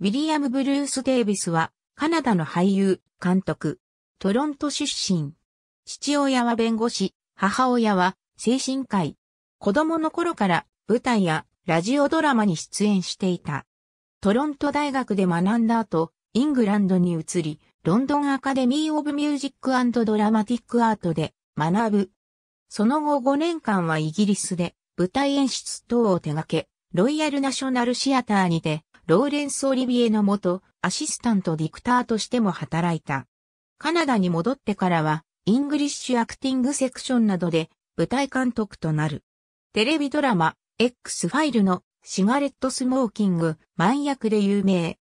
ウィリアム・ブルース・デイビスは、カナダの俳優、監督、トロント出身。父親は弁護士、母親は精神科医。子供の頃から舞台やラジオドラマに出演していた。トロント大学で学んだ後、イングランドに移り、ロンドンアカデミー・オブ・ミュージック・ドラマティック・アートで学ぶ。その後5年間はイギリスで舞台演出等を手掛け、ロイヤル・ナショナル・シアターにてローレンス・オリビエのもと、アシスタントディクターとしても働いた。カナダに戻ってからは、イングリッシュアクティングセクションなどで舞台監督となる。テレビドラマ、X ファイルのシガレットスモーキング、満役で有名。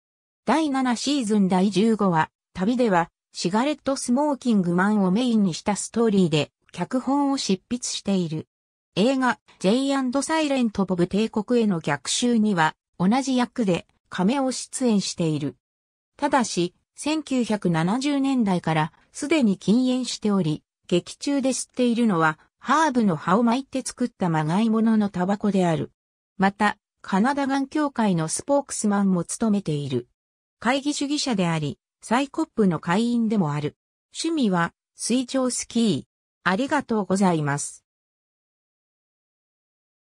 第7シーズン第15話、旅では、シガレットスモーキングマンをメインにしたストーリーで、脚本を執筆している。映画、J& サイレントボブ帝国への逆襲には、同じ役で亀を出演している。ただし、1970年代からすでに禁煙しており、劇中で吸っているのは、ハーブの葉を巻いて作ったまがいもののタバコである。また、カナダン協会のスポークスマンも務めている。会議主義者であり、サイコップの会員でもある。趣味は、水上スキー。ありがとうございます。